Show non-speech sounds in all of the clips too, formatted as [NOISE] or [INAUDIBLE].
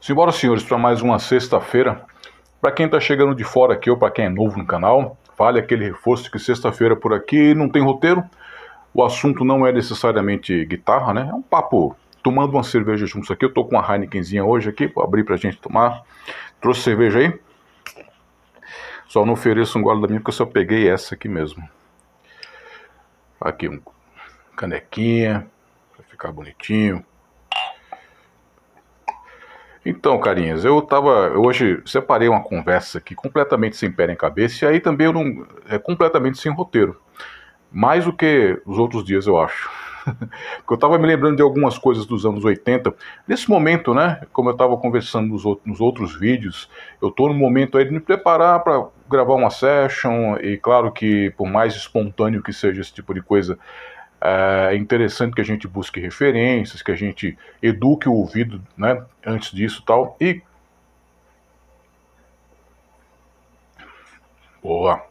Simbora, senhores, para mais uma sexta-feira. Para quem está chegando de fora aqui ou para quem é novo no canal, vale aquele reforço que sexta-feira é por aqui não tem roteiro. O assunto não é necessariamente guitarra, né? É um papo tomando uma cerveja juntos aqui. Eu tô com uma Heinekenzinha hoje aqui, vou abrir para a gente tomar. Trouxe cerveja aí? Só não ofereço um gole da minha porque eu só peguei essa aqui mesmo. Aqui um canequinha, para ficar bonitinho. Então, carinhas, eu tava. Hoje separei uma conversa aqui completamente sem pé nem cabeça, e aí também eu não. É completamente sem roteiro. Mais do que os outros dias, eu acho. [LAUGHS] Porque eu estava me lembrando de algumas coisas dos anos 80. Nesse momento, né? Como eu estava conversando nos, outros, nos outros vídeos, eu estou no momento aí de me preparar para gravar uma session. E claro que, por mais espontâneo que seja esse tipo de coisa, é, é interessante que a gente busque referências, que a gente eduque o ouvido né, antes disso tal. E. Boa!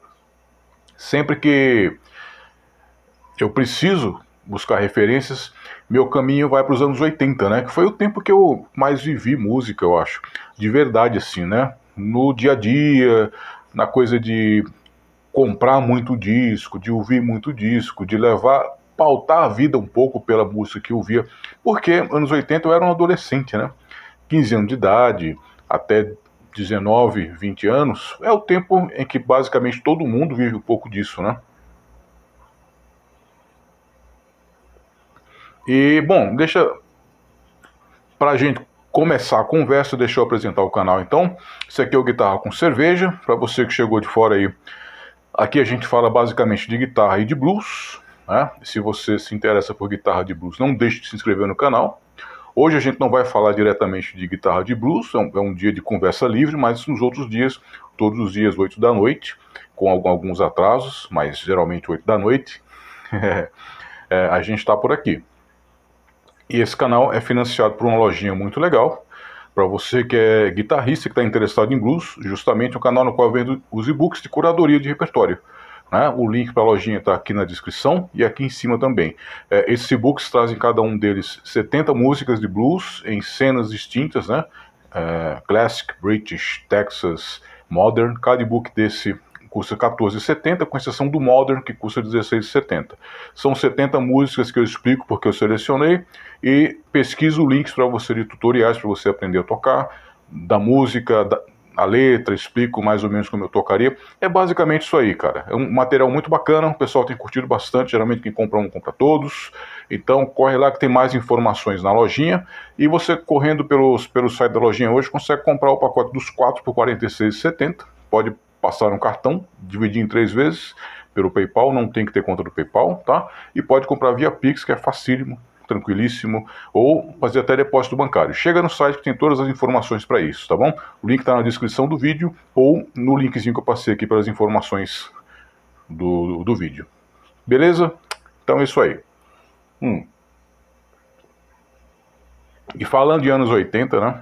Sempre que eu preciso buscar referências, meu caminho vai para os anos 80, né? Que foi o tempo que eu mais vivi música, eu acho. De verdade, assim, né? No dia a dia, na coisa de comprar muito disco, de ouvir muito disco, de levar pautar a vida um pouco pela música que eu via, porque anos 80 eu era um adolescente, né? 15 anos de idade, até 19, 20 anos, é o tempo em que basicamente todo mundo vive um pouco disso, né? E, bom, deixa pra gente começar a conversa, deixa eu apresentar o canal então. Esse aqui é o Guitarra com Cerveja, para você que chegou de fora aí. Aqui a gente fala basicamente de guitarra e de blues, né? Se você se interessa por guitarra de blues, não deixe de se inscrever no canal. Hoje a gente não vai falar diretamente de guitarra de blues, é um, é um dia de conversa livre, mas nos outros dias, todos os dias, 8 da noite, com alguns atrasos, mas geralmente 8 da noite, [LAUGHS] é, a gente está por aqui. E esse canal é financiado por uma lojinha muito legal. Para você que é guitarrista que está interessado em blues, justamente o um canal no qual eu vendo os e-books de curadoria de repertório. Né? O link para a lojinha está aqui na descrição e aqui em cima também. É, esses e-books trazem cada um deles 70 músicas de blues em cenas distintas, né? É, classic, British, Texas, Modern. Cada e-book desse custa 14,70, com exceção do Modern, que custa 16,70. São 70 músicas que eu explico porque eu selecionei e pesquiso links para você de tutoriais para você aprender a tocar, da música, da, a letra, explico mais ou menos como eu tocaria. É basicamente isso aí, cara. É um material muito bacana, o pessoal tem curtido bastante. Geralmente quem compra um compra todos. Então corre lá que tem mais informações na lojinha. E você correndo pelos, pelo site da lojinha hoje consegue comprar o pacote dos 4 por 46,70. Pode passar um cartão, dividir em três vezes pelo PayPal, não tem que ter conta do PayPal, tá? E pode comprar via Pix, que é facílimo, tranquilíssimo, ou fazer até depósito bancário. Chega no site que tem todas as informações para isso, tá bom? O link está na descrição do vídeo ou no linkzinho que eu passei aqui para as informações do, do, do, vídeo. Beleza? Então é isso aí. Hum. E falando de anos 80, né?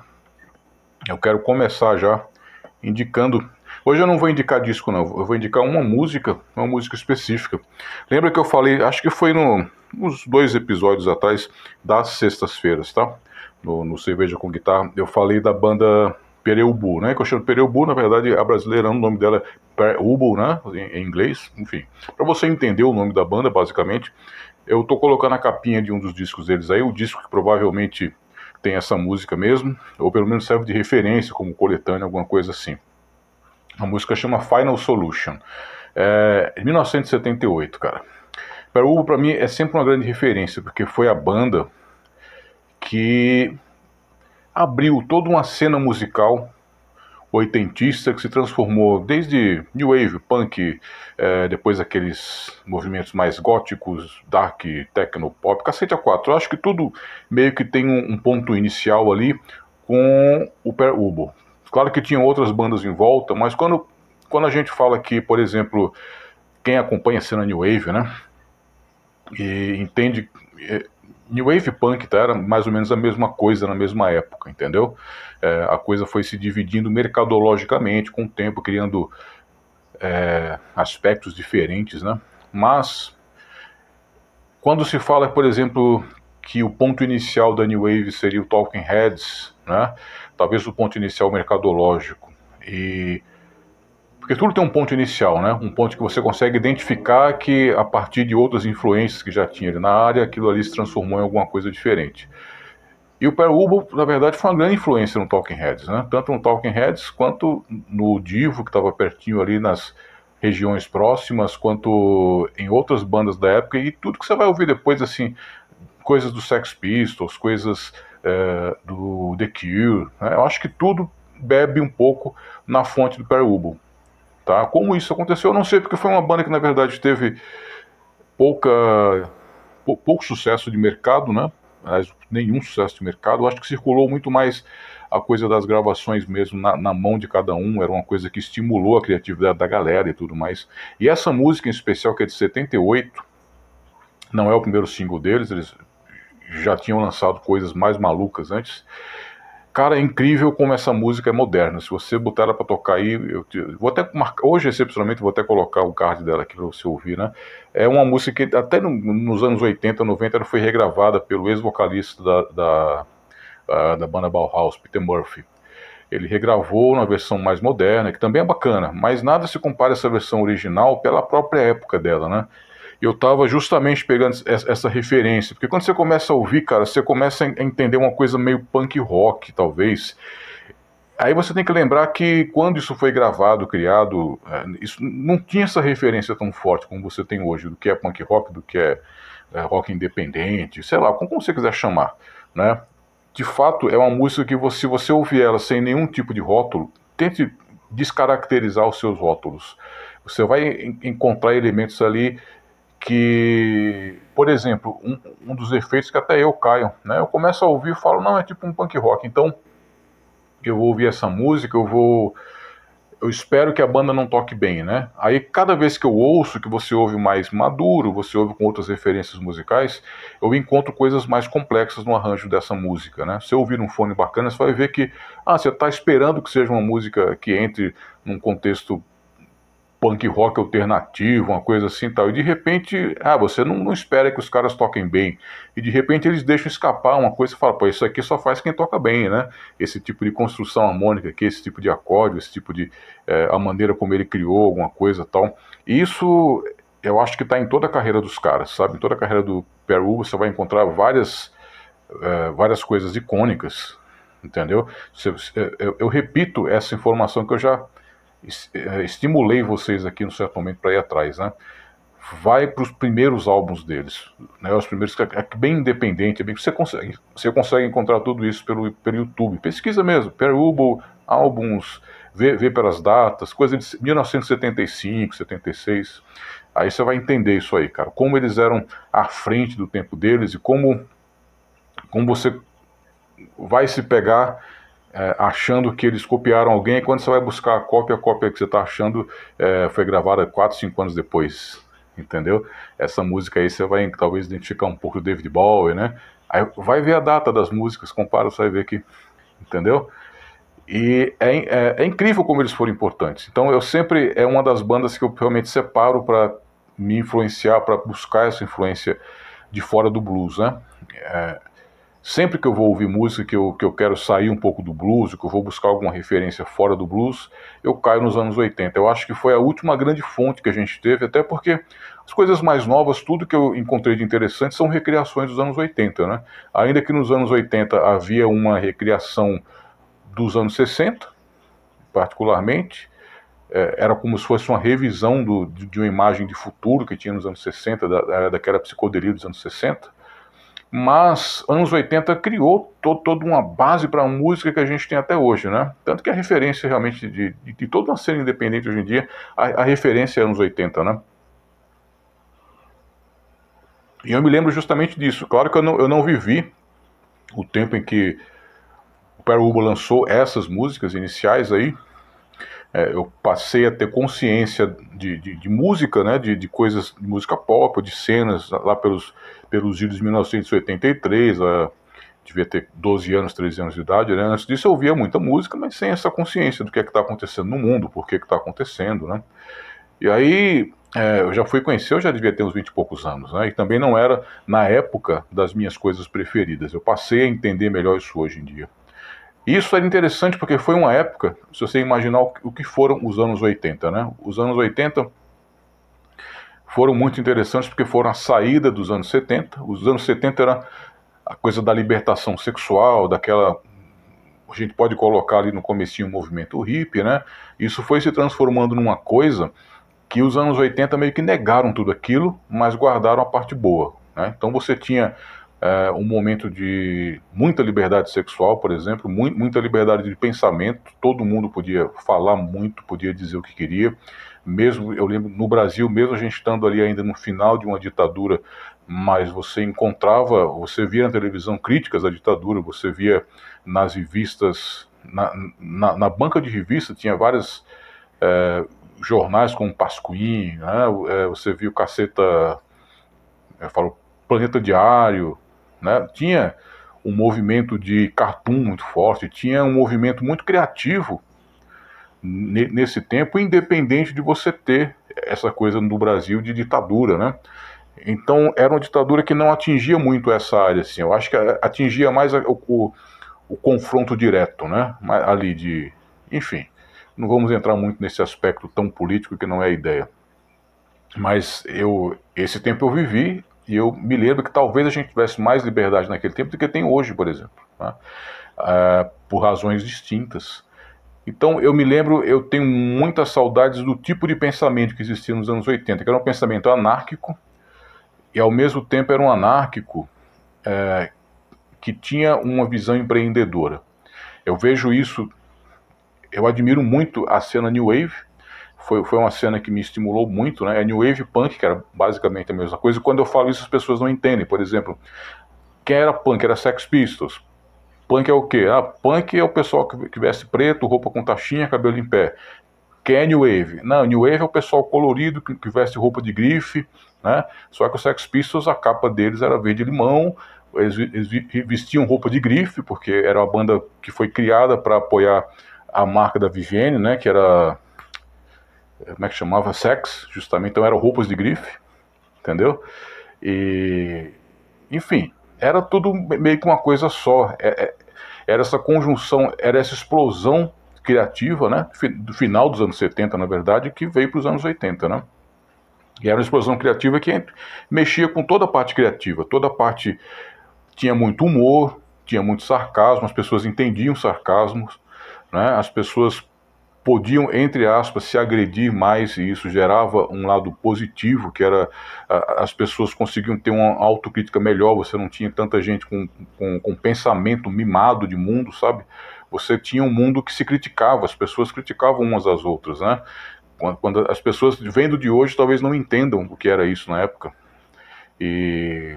Eu quero começar já indicando Hoje eu não vou indicar disco, não. Eu vou indicar uma música, uma música específica. Lembra que eu falei, acho que foi no, nos dois episódios atrás, das sextas-feiras, tá? No, no Cerveja com Guitarra, eu falei da banda Pereubu, né? Que eu chamo Pereubu, na verdade, a brasileira, o nome dela é Ubu, né? Em, em inglês, enfim. Para você entender o nome da banda, basicamente, eu tô colocando a capinha de um dos discos deles aí, o disco que provavelmente tem essa música mesmo, ou pelo menos serve de referência como coletânea, alguma coisa assim. A música chama Final Solution. É, 1978, cara. Pearl Ubo para mim é sempre uma grande referência, porque foi a banda que abriu toda uma cena musical oitentista que se transformou desde New Wave, Punk, é, depois aqueles movimentos mais góticos, dark, techno, pop, cacete a quatro. Eu acho que tudo meio que tem um, um ponto inicial ali com o Per Ubo. Claro que tinham outras bandas em volta, mas quando, quando a gente fala que, por exemplo, quem acompanha a cena New Wave, né? E entende. É, New Wave Punk tá, era mais ou menos a mesma coisa na mesma época, entendeu? É, a coisa foi se dividindo mercadologicamente com o tempo, criando é, aspectos diferentes, né? Mas quando se fala, por exemplo, que o ponto inicial da New Wave seria o Talking Heads, né? talvez o ponto inicial mercadológico. E porque tudo tem um ponto inicial, né? Um ponto que você consegue identificar que a partir de outras influências que já tinha ali na área, aquilo ali se transformou em alguma coisa diferente. E o Pearl Ubo, na verdade, foi uma grande influência no Talking Heads, né? Tanto no Talking Heads quanto no Divo, que estava pertinho ali nas regiões próximas, quanto em outras bandas da época e tudo que você vai ouvir depois assim, coisas do Sex Pistols, coisas é, do The Cure. Né? Eu acho que tudo bebe um pouco na fonte do Perry Ubel. Tá? Como isso aconteceu, eu não sei, porque foi uma banda que na verdade teve pouca, pou, pouco sucesso de mercado, né? Mas nenhum sucesso de mercado. Eu acho que circulou muito mais a coisa das gravações mesmo na, na, mão de cada um, era uma coisa que estimulou a criatividade da galera e tudo mais. E essa música em especial, que é de 78, não é o primeiro single deles, eles já tinham lançado coisas mais malucas antes. Cara, é incrível como essa música é moderna. Se você botar ela para tocar aí, eu te... vou até marcar. Hoje, excepcionalmente, vou até colocar o card dela aqui para você ouvir, né? É uma música que até no, nos anos 80, 90, ela foi regravada pelo ex-vocalista da, da, da, banda Bauhaus, Peter Murphy. Ele regravou na versão mais moderna, que também é bacana, mas nada se compara a essa versão original pela própria época dela, né? eu estava justamente pegando essa referência. Porque quando você começa a ouvir, cara, você começa a entender uma coisa meio punk rock, talvez. Aí você tem que lembrar que quando isso foi gravado, criado, é, isso não tinha essa referência tão forte como você tem hoje, do que é punk rock, do que é, é, rock independente, sei lá, como você quiser chamar, né? De fato, é uma música que você, se você ouvir ela sem nenhum tipo de rótulo, tente descaracterizar os seus rótulos. Você vai encontrar elementos ali que, por exemplo, um, um, dos efeitos que até eu caio, né? Eu começo a ouvir e falo, não, é tipo um punk rock. Então, eu vou ouvir essa música, eu vou... Eu espero que a banda não toque bem, né? Aí, cada vez que eu ouço, que você ouve mais maduro, você ouve com outras referências musicais, eu encontro coisas mais complexas no arranjo dessa música, né? Se eu ouvir um fone bacana, você vai ver que, ah, você está esperando que seja uma música que entre num contexto punk rock alternativo, uma coisa assim tal. E de repente, ah, você não, não espera que os caras toquem bem. E de repente eles deixam escapar uma coisa e falam, pô, isso aqui só faz quem toca bem, né? Esse tipo de construção harmônica aqui, esse tipo de acorde, esse tipo de. É, a maneira como ele criou alguma coisa tal. E isso eu acho que está em toda a carreira dos caras, sabe? Em toda a carreira do Peru você vai encontrar várias, é, várias coisas icônicas, entendeu? Eu, eu repito essa informação que eu já é, estimulei vocês aqui no certo momento para ir atrás, né? Vai para os primeiros álbuns deles, né? Os primeiros é, é bem independente, é bem você consegue, você consegue encontrar tudo isso pelo, pelo YouTube. Pesquisa mesmo, Perubo álbuns, vê, vê pelas datas, coisa de 1975, 76. Aí você vai entender isso aí, cara, como eles eram à frente do tempo deles e como como você vai se pegar é, achando que eles copiaram alguém, é quando você vai buscar a cópia, a cópia que você está achando é, foi gravada 4, 5 anos depois, entendeu? Essa música aí você vai talvez identificar um pouco o David Bowie, né? Aí vai ver a data das músicas, compara, você vai ver que, entendeu? E é, é, é incrível como eles foram importantes. Então eu sempre, é uma das bandas que eu realmente separo para me influenciar, para buscar essa influência de fora do blues, né? É, Sempre que eu vou ouvir música que eu, que eu quero sair um pouco do blues, que eu vou buscar alguma referência fora do blues, eu caio nos anos 80. Eu acho que foi a última grande fonte que a gente teve, até porque as coisas mais novas, tudo que eu encontrei de interessante são recriações dos anos 80, né? Ainda que nos anos 80 havia uma recriação dos anos 60, particularmente, é, era como se fosse uma revisão do, de, uma imagem de futuro que tinha nos anos 60, da, daquela psicodelia dos anos 60 mas anos 80 criou to toda uma base para a música que a gente tem até hoje, né? Tanto que a referência realmente de, de, de toda uma cena independente hoje em dia, a, a referência é anos 80, né? E eu me lembro justamente disso. Claro que eu não, eu não vivi o tempo em que o Peruba lançou essas músicas iniciais aí, é, eu passei a ter consciência de, de, de música, né, de, de, coisas, de música pop, de cenas, lá pelos, pelos idos de 1983, devia ter 12 anos, 13 anos de idade, né? antes disso eu ouvia muita música, mas sem essa consciência do que é que está acontecendo no mundo, por que está acontecendo, né. E aí é, eu já fui conhecer, eu já devia ter uns 20 e poucos anos, né? E também não era, na época, das minhas coisas preferidas. Eu passei a entender melhor isso hoje em dia. Isso é interessante porque foi uma época, se você imaginar o que foram os anos 80, né? Os anos 80 foram muito interessantes porque foram a saída dos anos 70. Os anos 70 era a coisa da libertação sexual, daquela a gente pode colocar ali no comecinho o movimento hippie, né? Isso foi se transformando numa coisa que os anos 80 meio que negaram tudo aquilo, mas guardaram a parte boa. Né? Então você tinha é, um momento de muita liberdade sexual, por exemplo, mu muita liberdade de pensamento, todo mundo podia falar muito, podia dizer o que queria. Mesmo, eu lembro, no Brasil, mesmo a gente estando ali ainda no final de uma ditadura, mas você encontrava, você via na televisão críticas à ditadura, você via nas revistas, na, na, na banca de revista tinha vários é, jornais como Pasquim, né? É, você o Caceta, eu falo Planeta Diário, né? Tinha um movimento de cartoon muito forte, tinha um movimento muito criativo nesse tempo, independente de você ter essa coisa no Brasil de ditadura, né? Então era uma ditadura que não atingia muito essa área, assim. Eu acho que atingia mais o, o, o confronto direto, né? Ali de, enfim, não vamos entrar muito nesse aspecto tão político que não é a ideia. Mas eu, esse tempo eu vivi e eu me lembro que talvez a gente tivesse mais liberdade naquele tempo do que tem hoje, por exemplo, né? por razões distintas. Então eu me lembro, eu tenho muitas saudades do tipo de pensamento que existia nos anos 80, que era um pensamento anárquico e ao mesmo tempo era um anárquico é, que tinha uma visão empreendedora. Eu vejo isso, eu admiro muito a cena New Wave, foi, foi uma cena que me estimulou muito, né? É New Wave Punk, que era basicamente a mesma coisa. Quando eu falo isso, as pessoas não entendem. Por exemplo, quem era punk? Era Sex Pistols. Punk é o quê? Ah, punk é o pessoal que, veste preto, roupa com taxinha, cabelo em pé. Quem é New Wave? Não, New Wave é o pessoal colorido que, veste roupa de grife, né? Só que os Sex Pistols, a capa deles era verde limão, eles, eles vestiam roupa de grife, porque era uma banda que foi criada para apoiar a marca da Vivienne, né? Que era é, como é que chamava? Sex, justamente, então eram roupas de grife, entendeu? E, enfim, era tudo meio que uma coisa só. É, é, era essa conjunção, era essa explosão criativa, né? Do final dos anos 70, na verdade, que veio para os anos 80, né? E era uma explosão criativa que mexia com toda a parte criativa, toda a parte. Tinha muito humor, tinha muito sarcasmo, as pessoas entendiam sarcasmos, né? as pessoas podiam, entre aspas, se agredir mais, e isso gerava um lado positivo, que era as pessoas conseguiam ter uma autocrítica melhor, você não tinha tanta gente com, com, com pensamento mimado de mundo, sabe? Você tinha um mundo que se criticava, as pessoas criticavam umas às outras, né? Quando, quando as pessoas vendo de hoje talvez não entendam o que era isso na época. E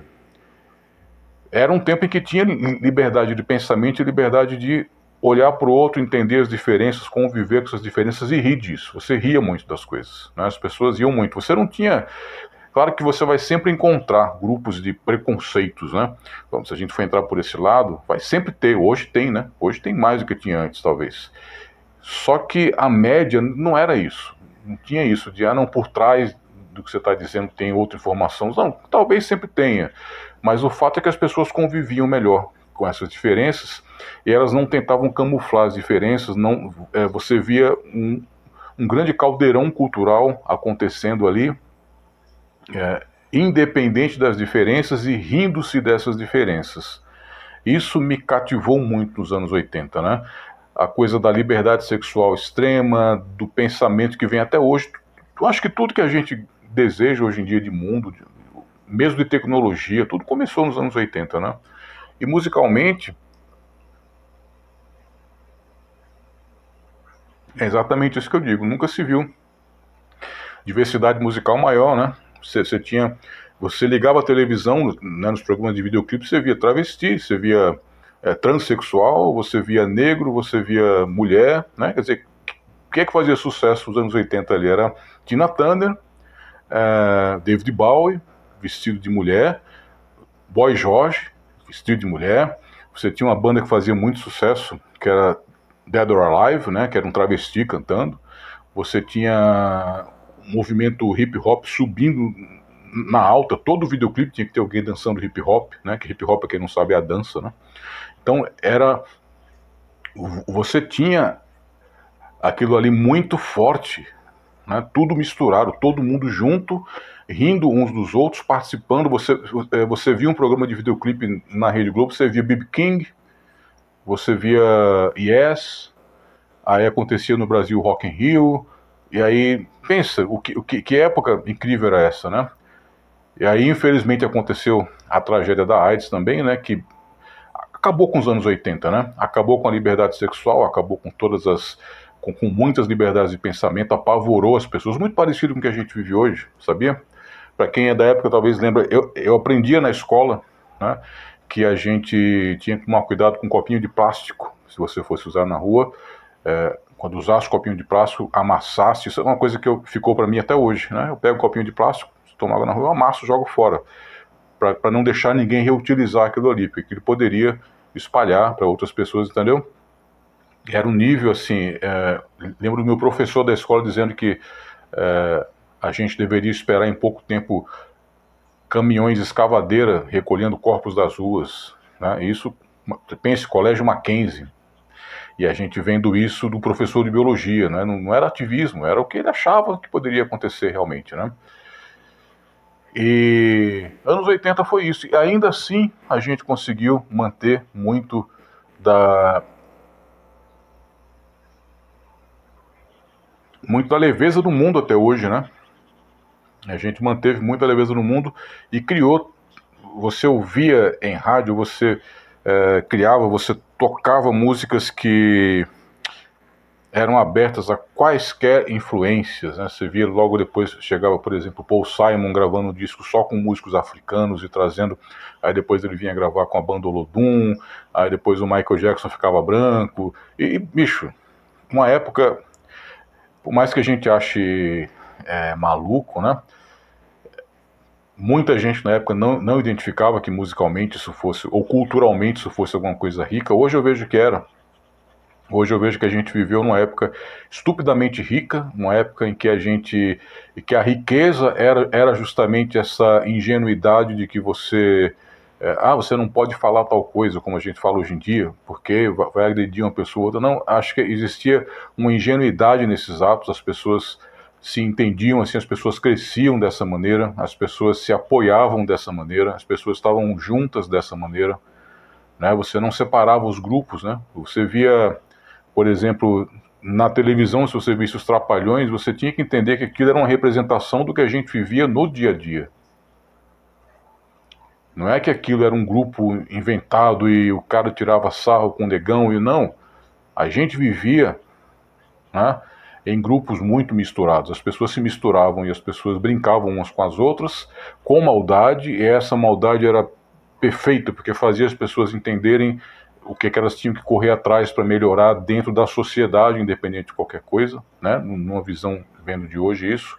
era um tempo em que tinha liberdade de pensamento e liberdade de olhar para o outro, entender as diferenças, conviver com essas diferenças e rir disso. Você ria muito das coisas, né? as pessoas riam muito. Você não tinha. Claro que você vai sempre encontrar grupos de preconceitos, né? Então, se a gente for entrar por esse lado, vai sempre ter. Hoje tem, né? Hoje tem mais do que tinha antes, talvez. Só que a média não era isso. Não tinha isso de, ah, não, por trás do que você está dizendo tem outra informação. Não, talvez sempre tenha. Mas o fato é que as pessoas conviviam melhor com essas diferenças e elas não tentavam camuflar as diferenças, não, é, você via um, um, grande caldeirão cultural acontecendo ali, é, independente das diferenças e rindo-se dessas diferenças. Isso me cativou muito nos anos 80, né? A coisa da liberdade sexual extrema, do pensamento que vem até hoje. Eu acho que tudo que a gente deseja hoje em dia de mundo, mesmo de tecnologia, tudo começou nos anos 80, né? E musicalmente, É exatamente isso que eu digo. Nunca se viu diversidade musical maior, né? Você, você tinha, você ligava a televisão, né, nos programas de videoclipe, você via travesti, você via é, transexual, você via negro, você via mulher, né? Quer dizer, o que é que fazia sucesso nos anos 80 ali? Era Tina Turner, é, David Bowie, vestido de mulher, Boy George, vestido de mulher. Você tinha uma banda que fazia muito sucesso, que era Dead or Alive, né, que era um travesti cantando. Você tinha o movimento hip hop subindo na alta, todo videoclipe tinha que ter alguém dançando hip hop, né? Que hip hop, quem não sabe, é a dança, né? Então era. Você tinha aquilo ali muito forte, né? Tudo misturado, todo mundo junto, rindo uns dos outros, participando. Você, eh, você via um programa de videoclipe na Rede Globo, você via B.B. King, você via Yes, aí acontecia no Brasil Rock in Rio, e aí, pensa, o que, o que, que época incrível era essa, né? E aí, infelizmente, aconteceu a tragédia da AIDS também, né? Que acabou com os anos 80, né? Acabou com a liberdade sexual, acabou com todas as. com, com muitas liberdades de pensamento, apavorou as pessoas, muito parecido com o que a gente vive hoje, sabia? Para quem é da época, talvez lembra, eu, eu aprendia na escola, né? que a gente tinha que tomar cuidado com um copinho de plástico, se você fosse usar na rua. É, quando usasse o copinho de plástico, amassasse, isso é uma coisa que eu, ficou para mim até hoje, né? Eu pego um copinho de plástico, tomo água na rua, amasso, jogo fora, para não deixar ninguém reutilizar aquilo ali, porque ele poderia espalhar para outras pessoas, entendeu? Era um nível assim, é, lembro do meu professor da escola dizendo que é, a gente deveria esperar em pouco tempo caminhões escavadeira recolhendo corpos das ruas. Né? Isso, pense, Colégio Mackenzie. E a gente vendo isso do professor de biologia, né? não, não, era ativismo, era o que ele achava que poderia acontecer realmente. Né? E anos 80 foi isso. E ainda assim a gente conseguiu manter muito da. Muito da leveza do mundo até hoje, né? A gente manteve muita leveza no mundo e criou. Você ouvia em rádio, você é, criava, você tocava músicas que eram abertas a quaisquer influências. Né? Você via logo depois, chegava, por exemplo, Paul Simon gravando um disco só com músicos africanos e trazendo. Aí depois ele vinha gravar com a banda Olodum, aí depois o Michael Jackson ficava branco. E, bicho, uma época, por mais que a gente ache é, maluco, né? Muita gente na época não, não identificava que musicalmente isso fosse, ou culturalmente isso fosse alguma coisa rica. Hoje eu vejo que era. Hoje eu vejo que a gente viveu numa época estupidamente rica, uma época em que a gente. que a riqueza era, era justamente essa ingenuidade de que você. É, ah, você não pode falar tal coisa como a gente fala hoje em dia, porque vai agredir uma pessoa ou outra. Não, acho que existia uma ingenuidade nesses atos, as pessoas se entendiam assim, as pessoas cresciam dessa maneira, as pessoas se apoiavam dessa maneira, as pessoas estavam juntas dessa maneira, né? Você não separava os grupos, né? Você via, por exemplo, na televisão, se você visse os trapalhões, você tinha que entender que aquilo era uma representação do que a gente vivia no dia a dia. Não é que aquilo era um grupo inventado e o cara tirava sarro com o negão e não. A gente vivia, né? em grupos muito misturados. As pessoas se misturavam e as pessoas brincavam umas com as outras com maldade, e essa maldade era perfeita, porque fazia as pessoas entenderem o que, é que elas tinham que correr atrás para melhorar dentro da sociedade, independente de qualquer coisa, né? numa visão, vendo de hoje isso,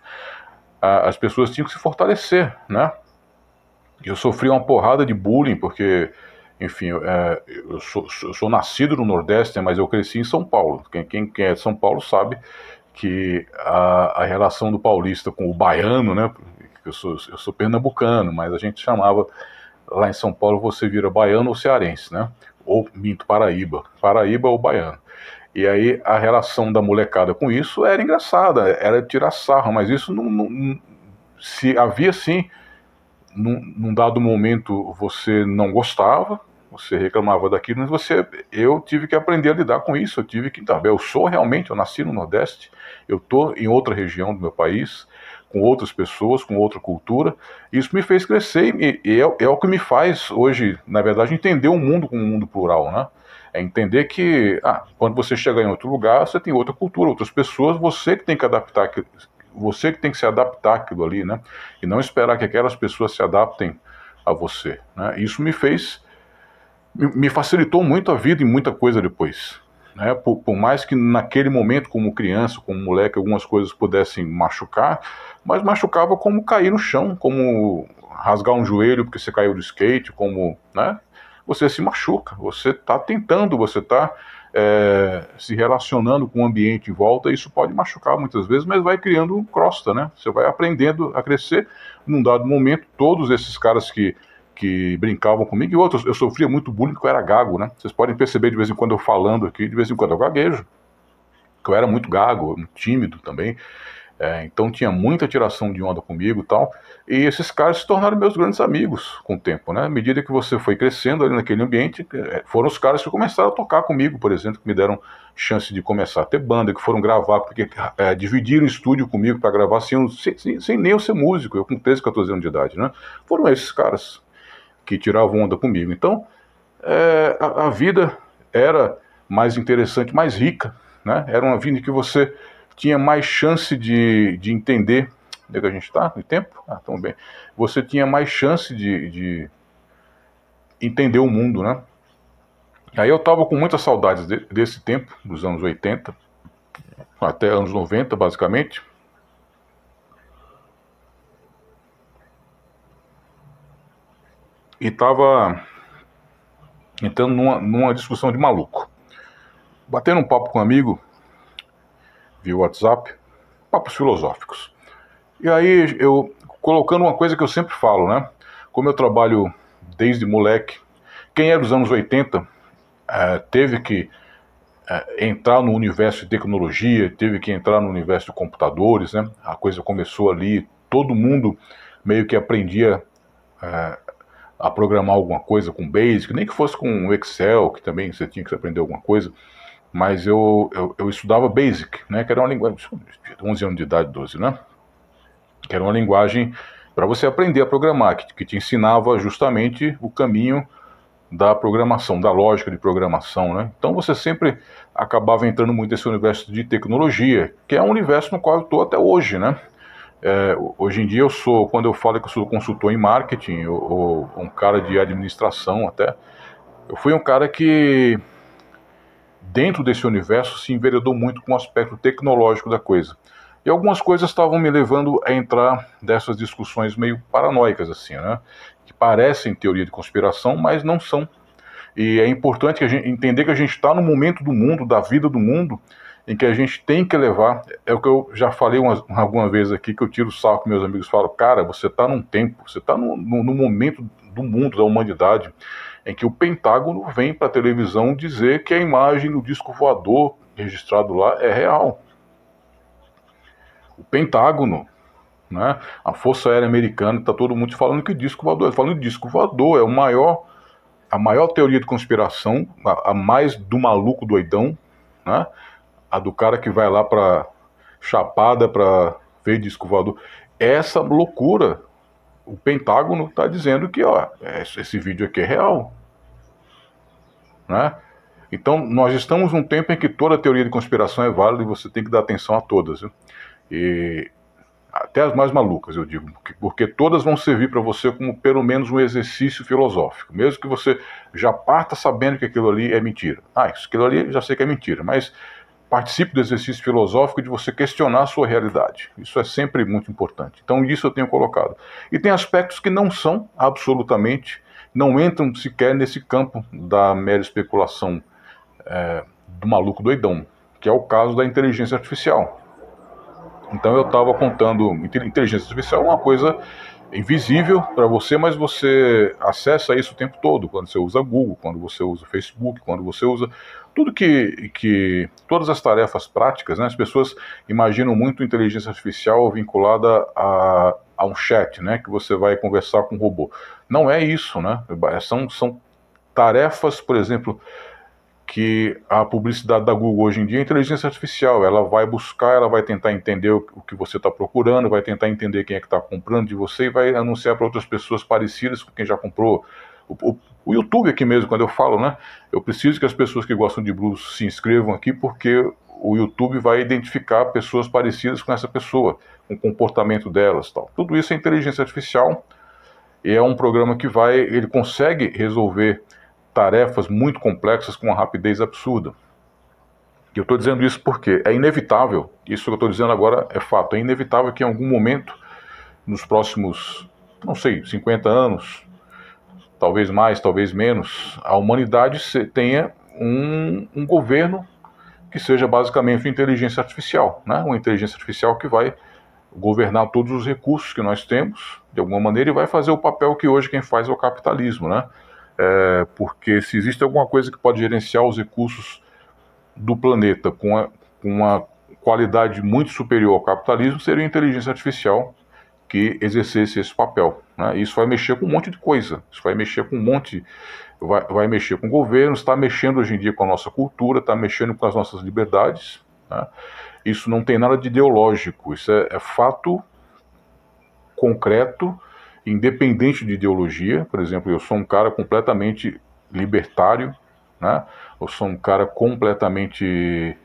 as pessoas tinham que se fortalecer. Né? Eu sofri uma porrada de bullying, porque enfim, é, eu, sou, eu, sou, nascido no Nordeste, né, mas eu cresci em São Paulo. Quem, quem é de São Paulo sabe que a, a, relação do paulista com o baiano, né? Eu sou, eu sou pernambucano, mas a gente chamava lá em São Paulo você vira baiano ou cearense, né? Ou minto, Paraíba. Paraíba ou baiano. E aí a relação da molecada com isso era engraçada, era tirar sarro, mas isso não, não se havia sim num, num, dado momento você não gostava, você reclamava daquilo, mas você, eu tive que aprender a lidar com isso. Eu tive que entender. Eu sou realmente, eu nasci no Nordeste, eu estou em outra região do meu país, com outras pessoas, com outra cultura. Isso me fez crescer e, e é, é, o que me faz hoje, na verdade, entender o mundo como um mundo plural, né? É entender que ah, quando você chega em outro lugar, você tem outra cultura, outras pessoas, você que tem que adaptar, você que tem que se adaptar àquilo ali, né? E não esperar que aquelas pessoas se adaptem a você. Né? Isso me fez me facilitou muito a vida e muita coisa depois. Né? Por, por, mais que naquele momento, como criança, como moleque, algumas coisas pudessem machucar, mas machucava como cair no chão, como rasgar um joelho porque você caiu do skate, como, né? Você se machuca, você está tentando, você está é, se relacionando com o ambiente em volta, isso pode machucar muitas vezes, mas vai criando crosta, né? Você vai aprendendo a crescer. Num dado momento, todos esses caras que que brincavam comigo, e outros, eu sofria muito bullying porque eu era gago, né? Vocês podem perceber de vez em quando eu falando aqui, de vez em quando eu gaguejo, que eu era muito gago, tímido também, é, então tinha muita tiração de onda comigo e tal, e esses caras se tornaram meus grandes amigos com o tempo, né? À medida que você foi crescendo ali naquele ambiente, é, foram os caras que começaram a tocar comigo, por exemplo, que me deram chance de começar a ter banda, que foram gravar, porque é, dividiram o estúdio comigo para gravar sem, sem, sem nem eu ser músico, eu com 13, 14 anos de idade, né? Foram esses caras que tiravam onda comigo. Então, é, a, a, vida era mais interessante, mais rica, né? Era uma vida em que você tinha mais chance de, de entender onde é que a gente está no tempo? Ah, tão bem. Você tinha mais chance de, de entender o mundo, né? Aí eu estava com muitas saudades de, desse tempo, dos anos 80, até anos 90, basicamente. e estava entrando numa, numa discussão de maluco. Batendo um papo com um amigo, via WhatsApp, papos filosóficos. E aí eu colocando uma coisa que eu sempre falo, né? Como eu trabalho desde moleque, quem é dos anos 80 é, teve que é, entrar no universo de tecnologia, teve que entrar no universo de computadores, né? A coisa começou ali, todo mundo meio que aprendia é, a programar alguma coisa com Basic, nem que fosse com Excel, que também você tinha que aprender alguma coisa, mas eu, eu, eu estudava Basic, né, que era uma linguagem, 11 anos de idade, 12, né, que era uma linguagem para você aprender a programar, que, que te ensinava justamente o caminho da programação, da lógica de programação, né? Então você sempre acabava entrando muito nesse universo de tecnologia, que é um universo no qual eu estou até hoje, né? É, hoje em dia eu sou, quando eu falo que eu sou consultor em marketing, ou, ou um cara de administração até, eu fui um cara que dentro desse universo se enveredou muito com o aspecto tecnológico da coisa. E algumas coisas estavam me levando a entrar dessas discussões meio paranoicas, assim, né? Que parecem teoria de conspiração, mas não são. E é importante que a gente, entender que a gente está no momento do mundo, da vida do mundo, em que a gente tem que levar. É o que eu já falei uma, alguma vez aqui, que eu tiro o salto com meus amigos falo cara, você está num tempo, você está no, no, momento do mundo, da humanidade, em que o Pentágono vem para a televisão dizer que a imagem do disco voador registrado lá é real. O Pentágono, né? a Força Aérea Americana, está todo mundo falando que disco voador, falando que disco voador é o maior, a maior teoria de conspiração, a, a mais do maluco doidão, né? a do cara que vai lá para Chapada, para ver disco voador. Essa loucura, o Pentágono está dizendo que ó, é, esse vídeo aqui é real. Né? Então, nós estamos num tempo em que toda teoria de conspiração é válida e você tem que dar atenção a todas. Viu? E até as mais malucas, eu digo, porque todas vão servir para você como pelo menos um exercício filosófico, mesmo que você já parta sabendo que aquilo ali é mentira. Ah, isso, aquilo ali já sei que é mentira, mas participe do exercício filosófico de você questionar a sua realidade. Isso é sempre muito importante. Então, isso eu tenho colocado. E tem aspectos que não são absolutamente, não entram sequer nesse campo da mera especulação é, do maluco doidão, que é o caso da inteligência artificial. Então, eu estava contando. Inteligência artificial é uma coisa invisível para você, mas você acessa isso o tempo todo, quando você usa Google, quando você usa Facebook, quando você usa tudo que, que todas as tarefas práticas, né, as pessoas imaginam muito inteligência artificial vinculada a, a um chat, né, que você vai conversar com um robô. Não é isso, né? São, são tarefas, por exemplo, que a publicidade da Google hoje em dia é inteligência artificial. Ela vai buscar, ela vai tentar entender o que você está procurando, vai tentar entender quem é que está comprando de você e vai anunciar para outras pessoas parecidas com quem já comprou o, o YouTube aqui mesmo, quando eu falo, né? Eu preciso que as pessoas que gostam de blues se inscrevam aqui, porque o YouTube vai identificar pessoas parecidas com essa pessoa, com o comportamento delas, tal. Tudo isso é inteligência artificial e é um programa que vai, ele consegue resolver tarefas muito complexas com uma rapidez absurda. E eu estou dizendo isso porque é inevitável, isso que eu estou dizendo agora é fato, é inevitável que em algum momento, nos próximos, não sei, 50 anos, talvez mais, talvez menos, a humanidade tenha um, um governo que seja basicamente inteligência artificial, né? uma inteligência artificial que vai governar todos os recursos que nós temos, de alguma maneira, e vai fazer o papel que hoje quem faz é o capitalismo, né? É, porque se existe alguma coisa que pode gerenciar os recursos do planeta com, a, com uma qualidade muito superior ao capitalismo, seria a inteligência artificial que exercesse esse papel. Né? Isso vai mexer com um monte de coisa, isso vai mexer com um monte, vai, vai mexer com o governo, está mexendo hoje em dia com a nossa cultura, está mexendo com as nossas liberdades. Né? Isso não tem nada de ideológico, isso é, é fato concreto, independente de ideologia. Por exemplo, eu sou um cara completamente libertário, né? eu sou um cara completamente.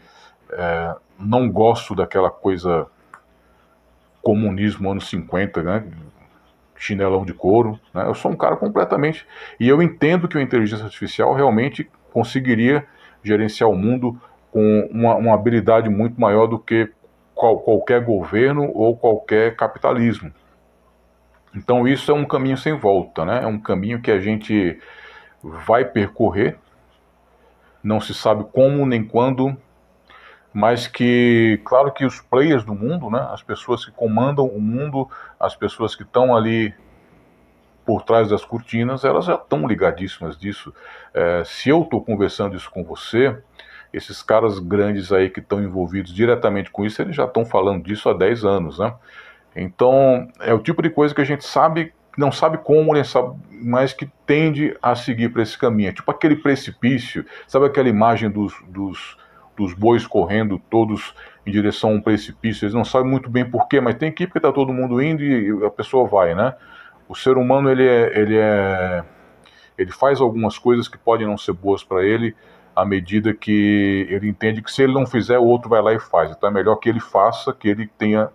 É, não gosto daquela coisa comunismo anos 50, né? chinelão de couro. Né? Eu sou um cara completamente. E eu entendo que a inteligência artificial realmente conseguiria gerenciar o mundo com uma, uma habilidade muito maior do que qual, qualquer governo ou qualquer capitalismo. Então isso é um caminho sem volta, né? É um caminho que a gente vai percorrer, não se sabe como nem quando, mas que, claro que os players do mundo, né, as pessoas que comandam o mundo, as pessoas que estão ali por trás das cortinas, elas já estão ligadíssimas disso. É, se eu estou conversando isso com você, esses caras grandes aí que estão envolvidos diretamente com isso, eles já estão falando disso há 10 anos, né? Então, é o tipo de coisa que a gente sabe, não sabe como, sabe, mas que tende a seguir para esse caminho. É tipo aquele precipício, sabe aquela imagem dos, dos dos bois correndo todos em direção a um precipício. Eles não sabem muito bem porquê, mas tem que ir porque está todo mundo indo e a pessoa vai, né? O ser humano, ele é, ele é... Ele faz algumas coisas que podem não ser boas para ele, à medida que ele entende que se ele não fizer, o outro vai lá e faz. Então é melhor que ele faça, que ele tenha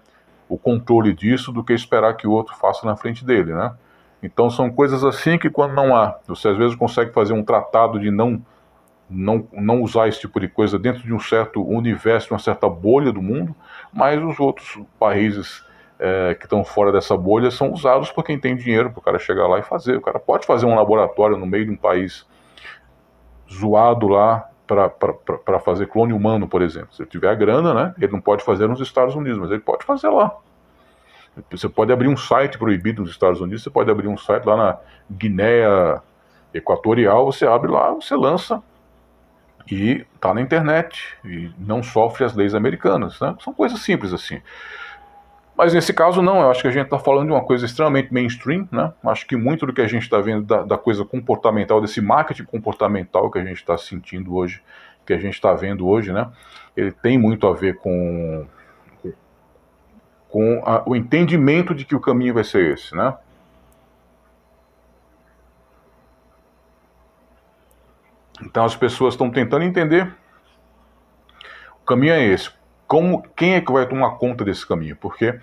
o controle disso, do que esperar que o outro faça na frente dele, né? Então são coisas assim que quando não há, você às vezes consegue fazer um tratado de não não, não usar esse tipo de coisa dentro de um certo universo, uma certa bolha do mundo, mas os outros países é, que estão fora dessa bolha são usados por quem tem dinheiro, para o cara chegar lá e fazer. O cara pode fazer um laboratório no meio de um país zoado lá para fazer clone humano, por exemplo. Se ele tiver a grana, né, ele não pode fazer nos Estados Unidos, mas ele pode fazer lá. Você pode abrir um site proibido nos Estados Unidos, você pode abrir um site lá na Guiné Equatorial, você abre lá, você lança e está na internet e não sofre as leis americanas. Né? São coisas simples assim. Mas nesse caso não, eu acho que a gente está falando de uma coisa extremamente mainstream, né? Acho que muito do que a gente está vendo da, da, coisa comportamental, desse marketing comportamental que a gente está sentindo hoje, que a gente está vendo hoje, né? Ele tem muito a ver com com a, o entendimento de que o caminho vai ser esse, né? Então as pessoas estão tentando entender. O caminho é esse. Como, quem é que vai tomar conta desse caminho? Porque,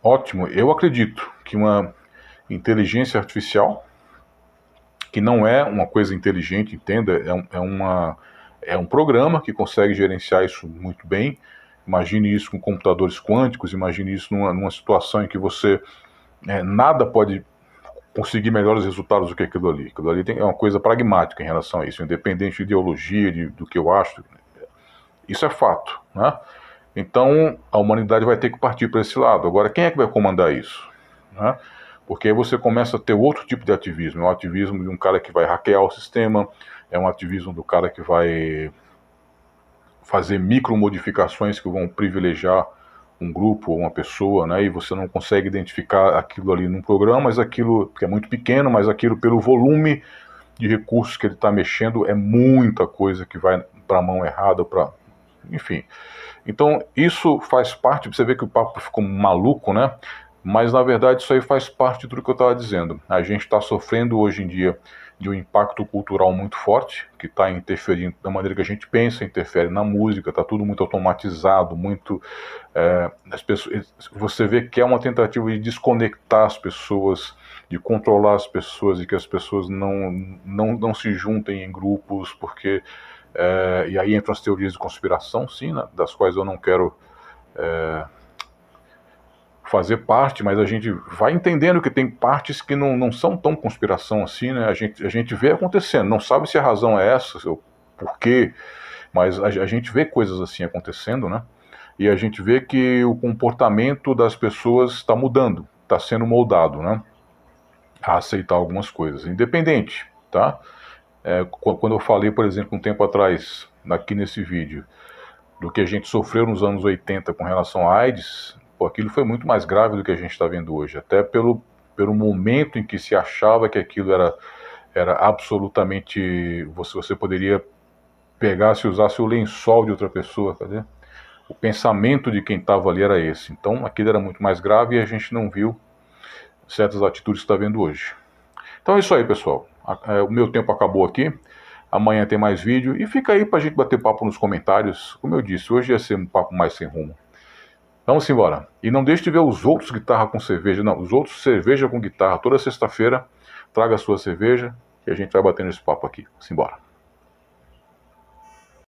ótimo, eu acredito que uma inteligência artificial, que não é uma coisa inteligente, entenda, é, um, é uma, é um programa que consegue gerenciar isso muito bem. Imagine isso com computadores quânticos, imagine isso numa, numa situação em que você é, nada pode conseguir melhores resultados do que aquilo ali. Aquilo ali tem, é uma coisa pragmática em relação a isso, independente de ideologia, de, do que eu acho. Isso é fato. Né? Então, a humanidade vai ter que partir para esse lado. Agora, quem é que vai comandar isso? Né? Porque aí você começa a ter outro tipo de ativismo. É um ativismo de um cara que vai hackear o sistema, é um ativismo do cara que vai fazer micro modificações que vão privilegiar um grupo ou uma pessoa, né, e você não consegue identificar aquilo ali num programa, mas aquilo que é muito pequeno, mas aquilo pelo volume de recursos que ele está mexendo é muita coisa que vai para a mão errada, para enfim. Então isso faz parte. Você vê que o papo ficou maluco, né? Mas na verdade isso aí faz parte do que eu estava dizendo. A gente está sofrendo hoje em dia de um impacto cultural muito forte, que está interferindo da maneira que a gente pensa, interfere na música, está tudo muito automatizado, muito. É, pessoas, você vê que é uma tentativa de desconectar as pessoas, de controlar as pessoas e que as pessoas não, não, não se juntem em grupos, porque. É, e aí entram as teorias de conspiração, sim, né, das quais eu não quero. É, fazer parte, mas a gente vai entendendo que tem partes que não, não são tão conspiração assim, né? A gente, a gente vê acontecendo, não sabe se a razão é essa, é ou por quê, mas a, a gente vê coisas assim acontecendo, né? E a gente vê que o comportamento das pessoas está mudando, está sendo moldado, né? A aceitar algumas coisas, independente, tá? É, quando eu falei, por exemplo, um tempo atrás, aqui nesse vídeo, do que a gente sofreu nos anos 80 com relação à AIDS, pô, aquilo foi muito mais grave do que a gente está vendo hoje, até pelo, pelo momento em que se achava que aquilo era, era absolutamente. Você, você poderia pegar se usasse o lençol de outra pessoa, cadê? Tá o pensamento de quem estava ali era esse. Então aquilo era muito mais grave e a gente não viu certas atitudes que está vendo hoje. Então é isso aí, pessoal. É, o meu tempo acabou aqui. Amanhã tem mais vídeo. E fica aí para a gente bater papo nos comentários. Como eu disse, hoje ia ser um papo mais sem rumo. Vamos embora. E não deixe de ver os outros guitarra com cerveja. Não, os outros cerveja com guitarra. Toda sexta-feira, traga a sua cerveja e a gente vai batendo esse papo aqui. Simbora.